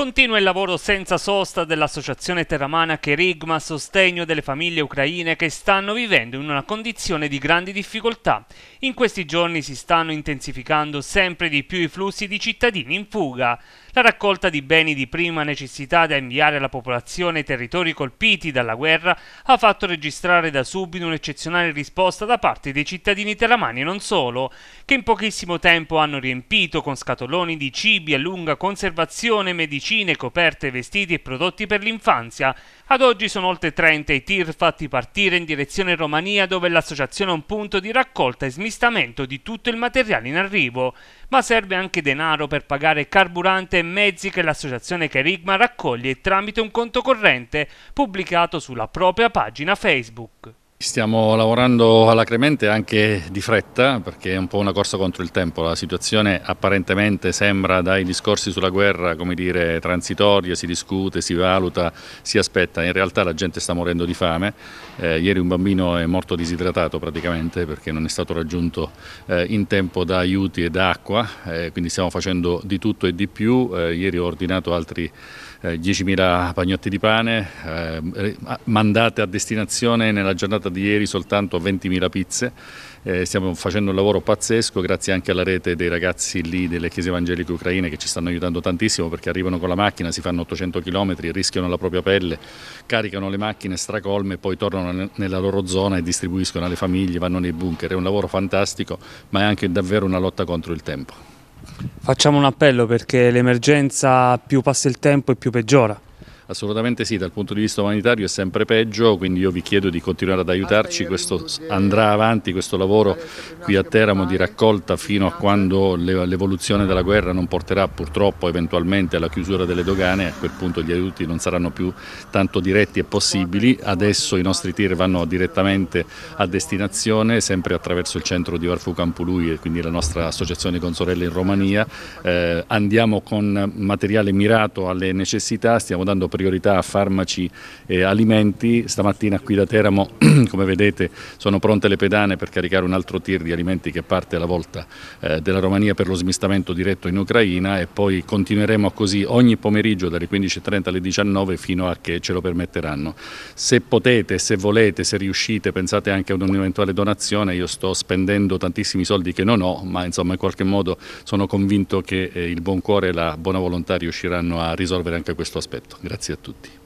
Continua il lavoro senza sosta dell'associazione terramana Kerigma a sostegno delle famiglie ucraine che stanno vivendo in una condizione di grandi difficoltà. In questi giorni si stanno intensificando sempre di più i flussi di cittadini in fuga. La raccolta di beni di prima necessità da inviare alla popolazione ai territori colpiti dalla guerra ha fatto registrare da subito un'eccezionale risposta da parte dei cittadini terramani e non solo, che in pochissimo tempo hanno riempito con scatoloni di cibi a lunga conservazione medicina officine, coperte, vestiti e prodotti per l'infanzia. Ad oggi sono oltre 30 i tir fatti partire in direzione Romania dove l'associazione ha un punto di raccolta e smistamento di tutto il materiale in arrivo, ma serve anche denaro per pagare carburante e mezzi che l'associazione Kerigma raccoglie tramite un conto corrente pubblicato sulla propria pagina Facebook. Stiamo lavorando alacremente anche di fretta perché è un po' una corsa contro il tempo, la situazione apparentemente sembra dai discorsi sulla guerra come dire transitoria, si discute, si valuta, si aspetta, in realtà la gente sta morendo di fame, eh, ieri un bambino è morto disidratato praticamente perché non è stato raggiunto eh, in tempo da aiuti e da acqua, eh, quindi stiamo facendo di tutto e di più, eh, ieri ho ordinato altri 10.000 eh, pagnotti di pane, eh, mandate a destinazione nella giornata di ieri soltanto 20.000 pizze. Eh, stiamo facendo un lavoro pazzesco grazie anche alla rete dei ragazzi lì delle chiese evangeliche ucraine che ci stanno aiutando tantissimo perché arrivano con la macchina, si fanno 800 km, rischiano la propria pelle, caricano le macchine stracolme e poi tornano nella loro zona e distribuiscono alle famiglie, vanno nei bunker. È un lavoro fantastico ma è anche davvero una lotta contro il tempo. Facciamo un appello perché l'emergenza più passa il tempo e più peggiora. Assolutamente sì, dal punto di vista umanitario è sempre peggio, quindi io vi chiedo di continuare ad aiutarci, questo andrà avanti questo lavoro qui a Teramo di raccolta fino a quando l'evoluzione della guerra non porterà purtroppo eventualmente alla chiusura delle dogane, a quel punto gli aiuti non saranno più tanto diretti e possibili, adesso i nostri tir vanno direttamente a destinazione, sempre attraverso il centro di Varfu Campului, e quindi la nostra associazione con sorelle in Romania, eh, andiamo con materiale mirato alle necessità, stiamo dando per priorità a farmaci e alimenti. Stamattina qui da Teramo, come vedete, sono pronte le pedane per caricare un altro tir di alimenti che parte alla volta eh, della Romania per lo smistamento diretto in Ucraina e poi continueremo così ogni pomeriggio dalle 15.30 alle 19 fino a che ce lo permetteranno. Se potete, se volete, se riuscite, pensate anche ad un'eventuale donazione, io sto spendendo tantissimi soldi che non ho, ma insomma in qualche modo sono convinto che eh, il buon cuore e la buona volontà riusciranno a risolvere anche questo aspetto. Grazie. Grazie a tutti.